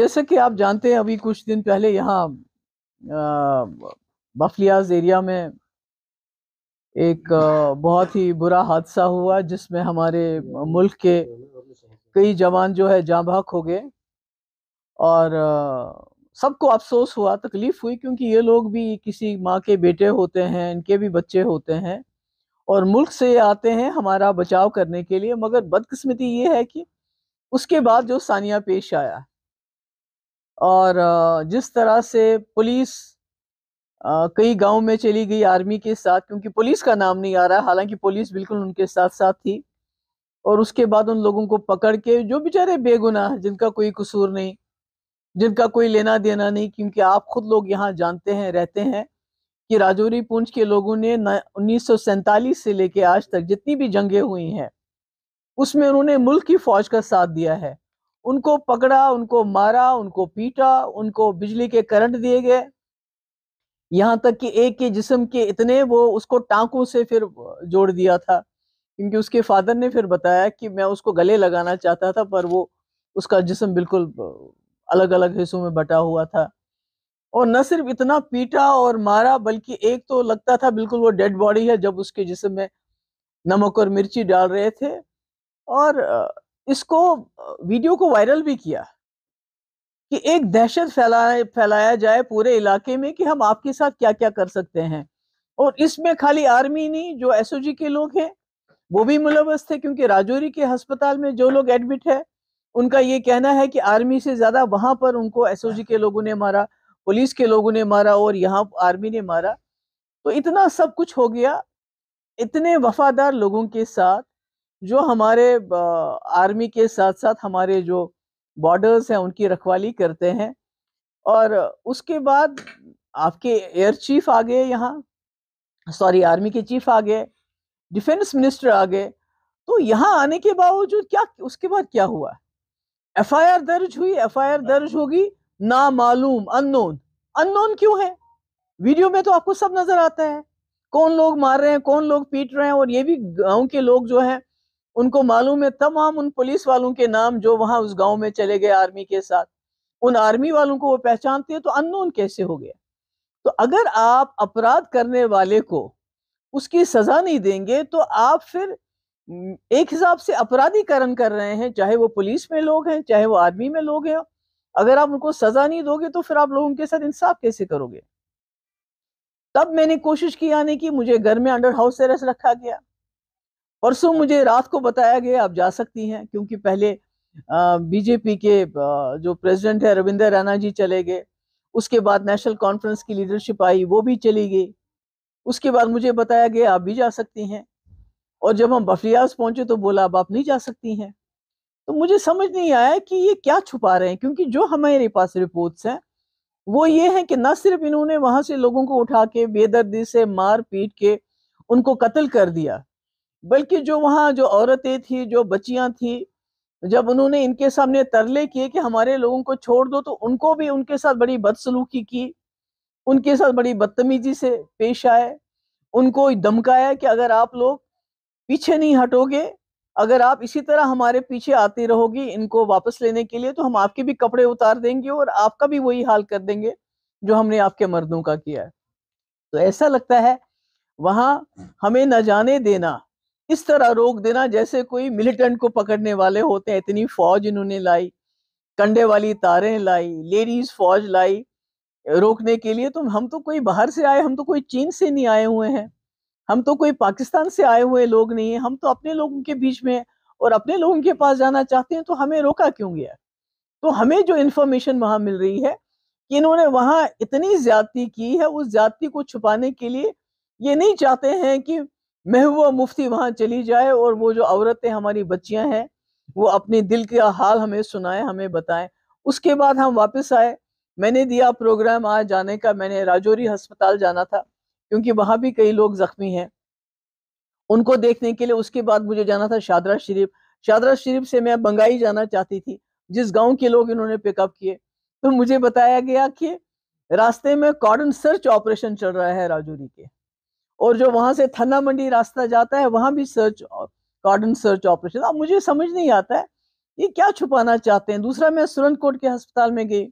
जैसे कि आप जानते हैं अभी कुछ दिन पहले यहाँ बफलियाज एरिया में एक बहुत ही बुरा हादसा हुआ जिसमें हमारे मुल्क के कई जवान जो है जाँ बहक हो गए और सबको अफसोस हुआ तकलीफ़ हुई क्योंकि ये लोग भी किसी माँ के बेटे होते हैं इनके भी बच्चे होते हैं और मुल्क से आते हैं हमारा बचाव करने के लिए मगर बदकस्मती ये है कि उसके बाद जो सानिया पेश आया और जिस तरह से पुलिस कई गांव में चली गई आर्मी के साथ क्योंकि पुलिस का नाम नहीं आ रहा हालांकि पुलिस बिल्कुल उनके साथ साथ थी और उसके बाद उन लोगों को पकड़ के जो बेचारे बेगुनाह जिनका कोई कसूर नहीं जिनका कोई लेना देना नहीं क्योंकि आप खुद लोग यहाँ जानते हैं रहते हैं कि राजौरी पुंछ के लोगों ने उन्नीस से लेके आज तक जितनी भी जंगें हुई हैं उसमें उन्होंने मुल्क की फौज का साथ दिया है उनको पकड़ा उनको मारा उनको पीटा उनको बिजली के करंट दिए गए यहाँ तक कि एक के जिस्म के इतने वो उसको टांकों से फिर जोड़ दिया था क्योंकि उसके फादर ने फिर बताया कि मैं उसको गले लगाना चाहता था पर वो उसका जिस्म बिल्कुल अलग अलग हिस्सों में बटा हुआ था और न सिर्फ इतना पीटा और मारा बल्कि एक तो लगता था बिल्कुल वो डेड बॉडी है जब उसके जिसम में नमक और मिर्ची डाल रहे थे और इसको वीडियो को वायरल भी किया कि एक दहशत फैलाए फैलाया जाए पूरे इलाके में कि हम आपके साथ क्या क्या कर सकते हैं और इसमें खाली आर्मी नहीं जो एस के लोग हैं वो भी मुलवस थे क्योंकि राजौरी के अस्पताल में जो लोग एडमिट है उनका ये कहना है कि आर्मी से ज़्यादा वहाँ पर उनको एस के लोगों ने मारा पुलिस के लोगों ने मारा और यहाँ आर्मी ने मारा तो इतना सब कुछ हो गया इतने वफादार लोगों के साथ जो हमारे आर्मी के साथ साथ हमारे जो बॉर्डर्स हैं उनकी रखवाली करते हैं और उसके बाद आपके एयर चीफ आ गए यहाँ सॉरी आर्मी के चीफ आ गए डिफेंस मिनिस्टर आ गए तो यहाँ आने के बावजूद क्या उसके बाद क्या हुआ एफआईआर दर्ज हुई एफआईआर दर्ज होगी नामालूम अननोन अननोन क्यों है वीडियो में तो आपको सब नजर आता है कौन लोग मार रहे हैं कौन लोग पीट रहे हैं और ये भी गांव के लोग जो है उनको मालूम है तमाम उन पुलिस वालों के नाम जो वहां उस गांव में चले गए आर्मी के साथ उन आर्मी वालों को वो पहचानते हैं तो अननोन कैसे हो गया तो अगर आप अपराध करने वाले को उसकी सजा नहीं देंगे तो आप फिर एक हिसाब से अपराधीकरण कर रहे हैं चाहे वो पुलिस में लोग हैं चाहे वो आर्मी में लोग हैं अगर आप उनको सजा नहीं दोगे तो फिर आप लोगों के साथ इंसाफ कैसे करोगे तब मैंने कोशिश की आने की मुझे घर में अंडर हाउस अरेस्ट रखा गया परसों मुझे रात को बताया गया आप जा सकती हैं क्योंकि पहले बीजेपी के जो प्रेसिडेंट है रविंदर राणा जी चले गए उसके बाद नेशनल कॉन्फ्रेंस की लीडरशिप आई वो भी चली गई उसके बाद मुझे बताया गया आप भी जा सकती हैं और जब हम बफरियाज पहुंचे तो बोला अब आप नहीं जा सकती हैं तो मुझे समझ नहीं आया कि ये क्या छुपा रहे हैं क्योंकि जो हमारे पास रिपोर्ट्स हैं वो ये हैं कि न सिर्फ इन्होंने वहाँ से लोगों को उठा के बेदर्दी से मार पीट के उनको कत्ल कर दिया बल्कि जो वहाँ जो औरतें थी जो बच्चियाँ थी जब उन्होंने इनके सामने तरले किए कि हमारे लोगों को छोड़ दो तो उनको भी उनके साथ बड़ी बदसलूकी की उनके साथ बड़ी बदतमीजी से पेश आए उनको धमकाया कि अगर आप लोग पीछे नहीं हटोगे अगर आप इसी तरह हमारे पीछे आती रहोगी इनको वापस लेने के लिए तो हम आपके भी कपड़े उतार देंगे और आपका भी वही हाल कर देंगे जो हमने आपके मर्दों का किया है तो ऐसा लगता है वहां हमें न जाने देना इस तरह रोक देना जैसे कोई मिलिटेंट को पकड़ने वाले होते हैं इतनी फौज इन्होंने लाई कंडे वाली तारें लाई लेडीज फौज लाई रोकने के लिए तो हम तो कोई बाहर से आए हम तो कोई चीन से नहीं आए हुए हैं हम तो कोई पाकिस्तान से आए हुए लोग नहीं है हम तो अपने लोगों के बीच में और अपने लोगों के पास जाना चाहते हैं तो हमें रोका क्यों गया तो हमें जो इन्फॉर्मेशन वहाँ मिल रही है कि इन्होंने वहाँ इतनी ज्यादती की है उस ज्यादती को छुपाने के लिए ये नहीं चाहते हैं कि महबूबा मुफ्ती वहाँ चली जाए और वो जो औरतें हमारी बच्चियाँ हैं वो अपने दिल का हाल हमें सुनाएं हमें बताएं उसके बाद हम वापस आए मैंने दिया प्रोग्राम आज जाने का मैंने राजौरी अस्पताल जाना था क्योंकि वहाँ भी कई लोग जख्मी हैं उनको देखने के लिए उसके बाद मुझे जाना था शादरा शरीफ शादरा शरीफ से मैं बंगाई जाना चाहती थी जिस गांव के लोग इन्होंने पिकअप किए तो मुझे बताया गया कि रास्ते में कॉर्डन सर्च ऑपरेशन चल रहा है राजौरी के और जो वहां से थन्ना मंडी रास्ता जाता है वहां भी सर्च कॉर्डन सर्च ऑपरेशन अब मुझे समझ नहीं आता है ये क्या छुपाना चाहते हैं दूसरा मैं सुरनकोट के अस्पताल में गई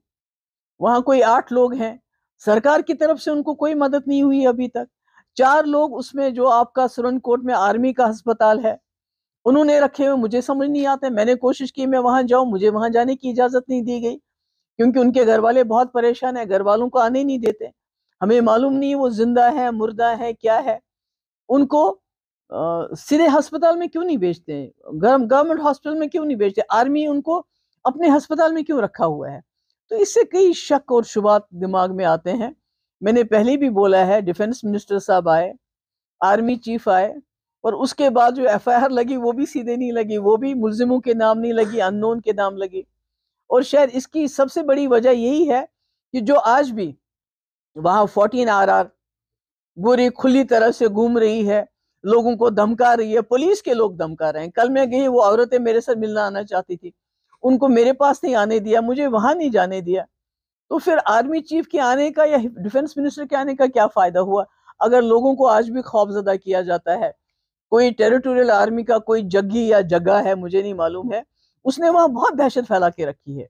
वहाँ कोई आठ लोग हैं सरकार की तरफ से उनको कोई मदद नहीं हुई अभी तक चार लोग उसमें जो आपका सुरन कोर्ट में आर्मी का अस्पताल है उन्होंने रखे हुए मुझे समझ नहीं आते मैंने कोशिश की मैं वहां जाऊं मुझे वहां जाने की इजाजत नहीं दी गई क्योंकि उनके घर वाले बहुत परेशान है घर वालों को आने नहीं देते हमें मालूम नहीं वो जिंदा है मुर्दा है क्या है उनको आ, सीधे अस्पताल में क्यों नहीं भेजते गवर्नमेंट हॉस्पिटल में क्यों नहीं भेजते आर्मी उनको अपने अस्पताल में क्यों रखा हुआ है तो इससे कई शक और शुबात दिमाग में आते हैं मैंने पहले भी बोला है डिफेंस मिनिस्टर साहब आए आर्मी चीफ आए और उसके बाद जो एफ आई आर लगी वो भी सीधे नहीं लगी वो भी मुलजिमों के नाम नहीं लगी अननोन के नाम लगी और शायद इसकी सबसे बड़ी वजह यही है कि जो आज भी वहाँ फोर्टीन आर आर बुरी खुली तरह से घूम रही है लोगों को धमका रही है पुलिस के लोग धमका रहे हैं कल मैं गई वो औरतें मेरे साथ मिलना आना चाहती थी उनको मेरे पास नहीं आने दिया मुझे वहाँ नहीं जाने दिया तो फिर आर्मी चीफ के आने का या डिफेंस मिनिस्टर के आने का क्या फ़ायदा हुआ अगर लोगों को आज भी खौफजदा किया जाता है कोई टेरिटोरियल आर्मी का कोई जग्गी या जगह है मुझे नहीं मालूम है उसने वहाँ बहुत दहशत फैला के रखी है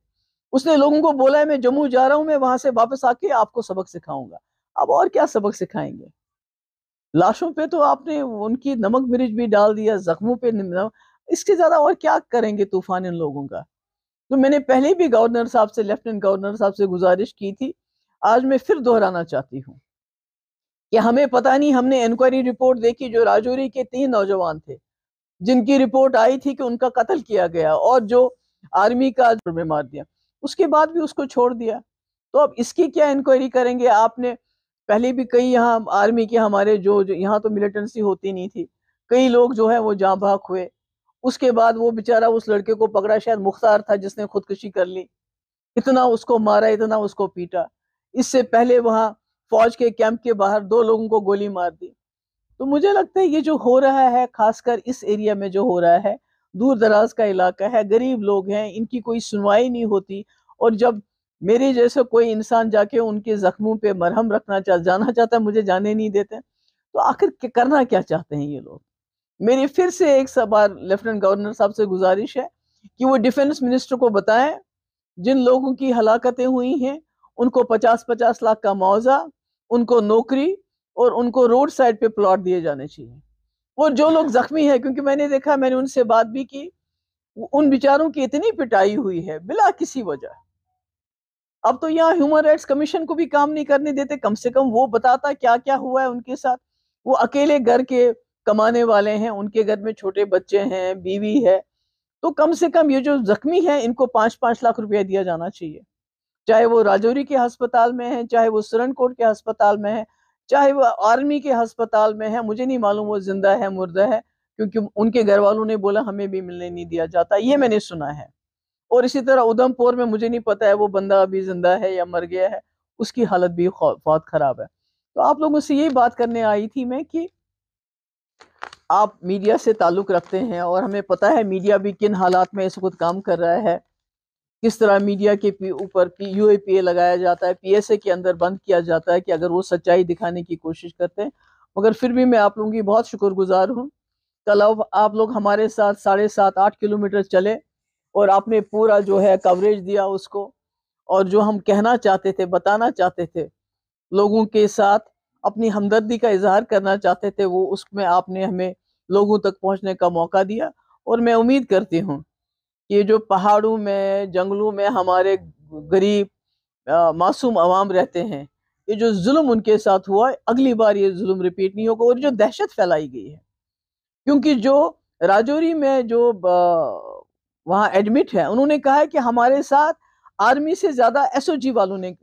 उसने लोगों को बोला है मैं जम्मू जा रहा हूँ मैं वहाँ से वापस आके आपको सबक सिखाऊंगा अब और क्या सबक सिखाएंगे लाशों पे तो आपने उनकी नमक मिर्च भी डाल दिया जख्मों पे इसके ज़्यादा और क्या करेंगे तूफान इन लोगों का तो मैंने पहले भी गवर्नर साहब से लेफ्टिनेंट गवर्नर साहब से गुजारिश की थी आज मैं फिर दोहराना चाहती हूँ कि हमें पता नहीं हमने इंक्वायरी रिपोर्ट देखी जो राजौरी के तीन नौजवान थे जिनकी रिपोर्ट आई थी कि उनका कत्ल किया गया और जो आर्मी का में मार दिया उसके बाद भी उसको छोड़ दिया तो अब इसकी क्या इंक्वायरी करेंगे आपने पहले भी कई यहाँ आर्मी के हमारे जो, जो यहाँ तो मिलिटेंसी होती नहीं थी कई लोग जो है वो जाँ हुए उसके बाद वो बेचारा उस लड़के को पकड़ा शायद मुख्तार था जिसने खुदकुशी कर ली इतना उसको मारा इतना उसको पीटा इससे पहले वहाँ फौज के कैंप के बाहर दो लोगों को गोली मार दी तो मुझे लगता है ये जो हो रहा है खासकर इस एरिया में जो हो रहा है दूर दराज का इलाका है गरीब लोग हैं इनकी कोई सुनवाई नहीं होती और जब मेरे जैसे कोई इंसान जाके उनके जख्मों पे मरहम रखना चाह जाना चाहता है मुझे जाने नहीं देते तो आखिर करना क्या चाहते हैं ये लोग मेरी फिर से एक बार लेफ्टिनेंट गवर्नर साहब से गुजारिश है कि वो डिफेंस मिनिस्टर को बताएं जिन लोगों की हलाकतें हुई हैं उनको पचास पचास लाख का मुआवजा उनको नौकरी और उनको रोड साइड पे प्लॉट दिए जाने चाहिए और जो लोग जख्मी हैं क्योंकि मैंने देखा मैंने उनसे बात भी की उन बिचारों की इतनी पिटाई हुई है बिला किसी वजह अब तो यहाँ ह्यूमन राइट्स कमीशन को भी काम नहीं करने देते कम से कम वो बताता क्या क्या हुआ है उनके साथ वो अकेले घर के कमाने वाले हैं उनके घर में छोटे बच्चे हैं बीवी है तो कम से कम ये जो जख्मी है इनको पाँच पाँच लाख रुपया दिया जाना चाहिए चाहे वो राजौरी के अस्पताल में है चाहे वो सुरनकोट के अस्पताल में है चाहे वो आर्मी के अस्पताल में है मुझे नहीं मालूम वो जिंदा है मुर्दा है क्योंकि उनके घर वालों ने बोला हमें भी मिलने नहीं दिया जाता ये मैंने सुना है और इसी तरह उधमपुर में मुझे नहीं पता है वो बंदा अभी जिंदा है या मर गया है उसकी हालत भी बहुत ख़राब है तो आप लोगों से यही बात करने आई थी मैं कि आप मीडिया से ताल्लुक़ रखते हैं और हमें पता है मीडिया भी किन हालात में इस वक्त काम कर रहा है किस तरह मीडिया के ऊपर P U A P A लगाया जाता है पी एस ए के अंदर बंद किया जाता है कि अगर वो सच्चाई दिखाने की कोशिश करते हैं मगर फिर भी मैं आप लोगों की बहुत शुक्रगुजार हूँ कल अब आप लोग हमारे साथ साढ़े सात आठ किलोमीटर चले और आपने पूरा जो है कवरेज दिया उसको और जो हम कहना चाहते थे बताना चाहते थे लोगों के साथ अपनी हमदर्दी का इजहार करना चाहते थे वो उसमें आपने हमें लोगों तक पहुंचने का मौका दिया और मैं उम्मीद करती हूँ कि जो पहाड़ों में जंगलों में हमारे गरीब मासूम आवाम रहते हैं ये जो जुल्म उनके साथ हुआ अगली बार ये जुल्म रिपीट नहीं होगा और जो दहशत फैलाई गई है क्योंकि जो राजौरी में जो वहाँ एडमिट है उन्होंने कहा है कि हमारे साथ आर्मी से ज़्यादा एसओजी वालों ने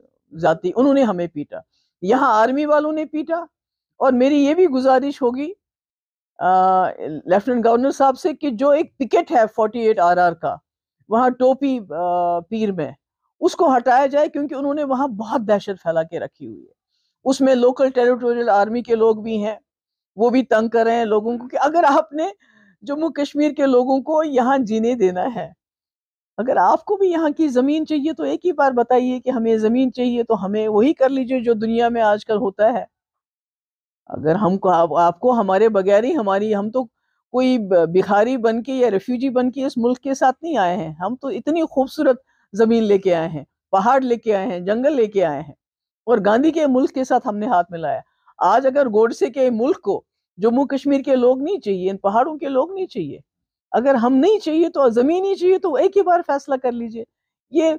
जाती उन्होंने हमें पीटा यहाँ आर्मी वालों ने पीटा और मेरी ये भी गुजारिश होगी लेफ्टिनेंट गवर्नर साहब से कि जो एक पिकेट है 48 आर का वहाँ टोपी आ, पीर में उसको हटाया जाए क्योंकि उन्होंने वहाँ बहुत दहशत फैला के रखी हुई है उसमें लोकल टेरिटोरियल आर्मी के लोग भी हैं वो भी तंग कर रहे हैं लोगों को कि अगर आपने जम्मू कश्मीर के लोगों को यहाँ जीने देना है अगर आपको भी यहाँ की ज़मीन चाहिए तो एक ही बार बताइए कि हमें ज़मीन चाहिए तो हमें वही कर लीजिए जो दुनिया में आजकल होता है अगर हमको आप, आपको हमारे बगैर ही हमारी हम तो कोई भिखारी बन के या रेफ्यूजी बन के इस मुल्क के साथ नहीं आए हैं हम तो इतनी खूबसूरत ज़मीन लेके आए हैं पहाड़ लेके आए हैं जंगल लेके आए हैं और गांधी के मुल्क के साथ हमने हाथ मिलाया आज अगर गोडसे के मुल्क को जम्मू कश्मीर के लोग नहीं चाहिए इन पहाड़ों के लोग नहीं चाहिए अगर हम नहीं चाहिए तो ज़मीन ही चाहिए तो एक ही बार फैसला कर लीजिए ये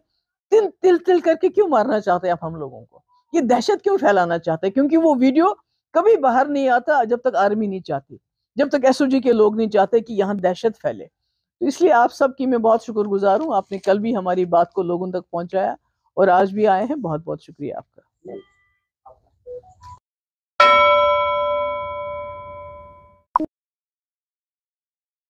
तिल तिल तिल करके क्यों मारना चाहते हैं आप हम लोगों को ये दहशत क्यों फैलाना चाहते हैं क्योंकि वो वीडियो कभी बाहर नहीं आता जब तक आर्मी नहीं चाहती जब तक एस के लोग नहीं चाहते कि यहाँ दहशत फैले तो इसलिए आप सबकी मैं बहुत शुक्रगुजार हूँ आपने कल भी हमारी बात को लोगों तक पहुँचाया और आज भी आए हैं बहुत बहुत शुक्रिया आपका